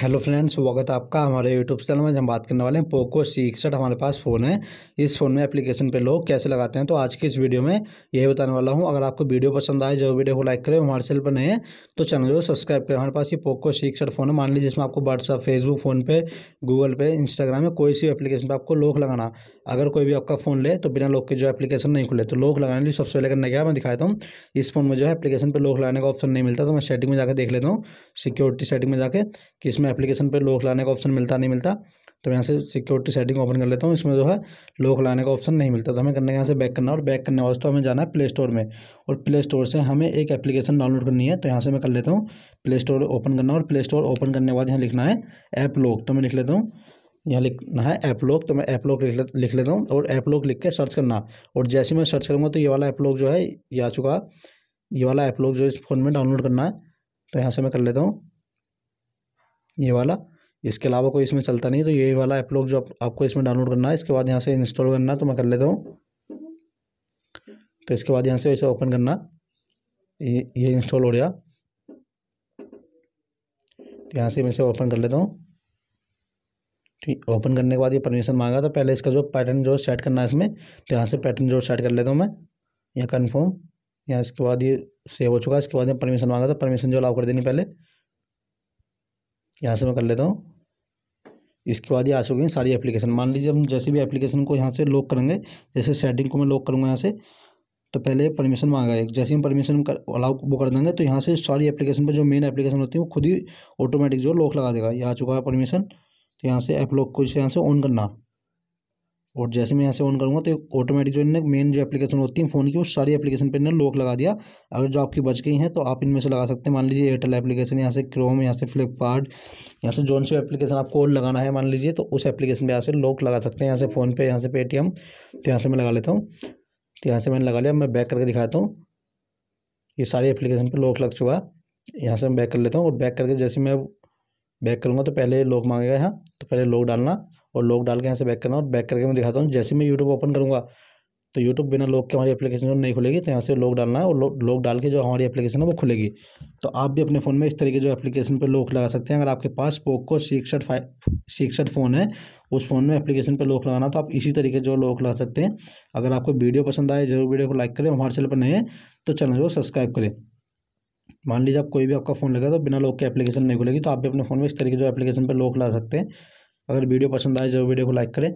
hello friends स्वागत है आपका हमारे यूट्यूब चैनल में हम बात करने वाले हैं पोको सी इकसठ हमारे पास फ़ोन है इस फ़ोन में एप्लीकेशन पे लोग कैसे लगाते हैं तो आज की इस वीडियो में यही बताने वाला हूं अगर आपको वीडियो पसंद आए जो वीडियो को लाइक करें हमारे चैनल पर नए हैं तो चैनल को सब्सक्राइब करें हमारे पास ये पोको सी इकसठ फ़ोन है मान लीजिए जिसमें आपको WhatsApp Facebook PhonePe Google Pay Instagram में कोई सी एप्लीकेशन पर आपको लोक लगाना अगर कोई भी आपका फ़ोन ले तो बिना लोक के जो एप्लीकेशन नहीं खुले तो लोक लगाने लिए सबसे पहले करने क्या मैं दिखाता हूँ इस फोन में जो है एप्लीकेशन पर लोक लगाने का ऑप्शन नहीं मिलता तो मैं सेटिंग में जाकर देख लेता हूँ सिक्योरिटी सेटिंग में जाकर किस इसमें एप्लीकेशन पर लॉक लाने का ऑप्शन मिलता नहीं मिलता तो मैं यहाँ से सिक्योरिटी सेटिंग ओपन कर लेता हूँ इसमें जो है लॉक लाने का ऑप्शन नहीं मिलता तो हमें करने यहाँ से बैक करना और बैक करने तो हमें जाना है प्ले स्टोर में और प्ले स्टोर से हमें एक एप्लीकेशन डाउनलोड करनी है तो यहाँ से मैं कर लेता हूँ प्ले स्टोर ओपन करना और प्ले स्टोर ओपन करने के बाद यहाँ लिखना है ऐप लॉक तो मैं लिख लेता हूँ यहाँ लिखना है ऐप लॉक तो मैं ऐप लॉक लिख, लिख लेता हूँ और ऐप लॉक लिख के सर्च करना और जैसे मैं सर्च करूँगा तो ये वाला ऐप लॉक जो है ये आ चुका ये वाला ऐप लॉक जो इस फ़ोन में डाउनलोड करना है तो यहाँ से मैं कर लेता हूँ ये वाला इसके अलावा कोई इसमें चलता नहीं तो ये वाला ऐप लोग जो आप, आपको इसमें डाउनलोड करना है इसके बाद यहाँ से इंस्टॉल करना तो मैं कर लेता हूँ तो इसके बाद यहाँ से इसे ओपन करना ये ये इंस्टॉल हो गया तो यहाँ से मैं इसे ओपन कर लेता हूँ ठीक ओपन करने के बाद ये परमिशन मांगा तो पहले इसका जो पैटर्न जो सेट करना है इसमें तो यहाँ से पैटर्न जो सेट कर लेता हूँ मैं यहाँ कन्फर्म यहाँ इसके बाद ये सेव हो चुका है इसके बाद यहाँ परमिशन मांगा तो परमिशन जो अलाउ कर देनी पहले यहाँ से मैं कर लेता हूँ इसके बाद ये आ चुकी हैं सारी एप्लीकेशन मान लीजिए हम जैसे भी एप्लीकेशन को यहाँ से लॉक करेंगे जैसे सेटिंग को मैं लॉक करूँगा यहाँ से तो पहले परमिशन मांगा है जैसे हम परमिशन कर अलाउ वो कर देंगे तो यहाँ से सारी एप्लीकेशन पर जो मेन एप्लीकेशन होती है वो खुद ही ऑटोमेटिक जो लॉक लगा देगा ये आ चुका है परमिशन तो यहाँ से एप लॉक को यहाँ से ऑन करना और जैसे मैं यहाँ से ऑन करूँगा तो ऑटोमेटिक जो इन्होंने मेन जो एप्लीकेशन होती है फ़ोन की वो सारी एप्लीकेशन पर इन्होंने लॉक लगा दिया अगर जो आपकी बच गई हैं तो आप इनमें से लगा सकते हैं मान लीजिए एयरटेल एप्लीकेशन यहाँ से क्रोम यहाँ से फ्लिपकार्ट यहाँ से जोन से एप्लीकेशन आपको और लगाना है मान लीजिए तो उस एप्लीकेशन पर यहाँ से लॉक लगा सकते हैं यहाँ से फ़ोनपे यहाँ से पेटीएम तो यहाँ से मैं लगा लेता हूँ तो यहाँ से मैंने लगा लिया मैं बैक करके दिखाता हूँ ये सारी एप्लीकेशन पर लॉक लग चुका यहाँ से मैं बैक कर लेता हूँ और बैक करके जैसे मैं बैक करूँगा तो पहले लॉक मांगेगा यहाँ तो पहले लॉक डालना और लॉक डाल के यहाँ से बैक करना और बैक करके मैं दिखाता हूँ जैसे मैं यूट्यूब ओपन करूँगा तो यूट्यूब बिना लॉक के हमारी एप्लीकेशन जो नहीं खुलेगी तो यहाँ से लॉक डालना है और लॉक डाल के जो हमारी एप्लीकेशन है वो खुलेगी तो आप भी अपने फ़ोन में इस तरीके जो एप्लीकेशन पर लॉक लगा सकते हैं अगर आपके पास Poco sixty five sixty phone है उस फ़ोन में एप्लीकेशन पर लॉक लगाना तो आप इसी तरीके जो लॉक लगा सकते हैं अगर आपको वीडियो पसंद आए जरूर वीडियो को लाइक करें हमारे चैनल पर नहीं है तो चैनल को सब्सक्राइब करें मान लीजिए आप कोई भी आपका फ़ोन लगा तो बिना लॉक के एप्लीकेशन नहीं खुलेगी तो आप भी अपने फ़ोन में इस तरीके जो एप्लीकेशन पर लॉक ला सकते हैं अगर वीडियो पसंद आए तो वीडियो को लाइक करें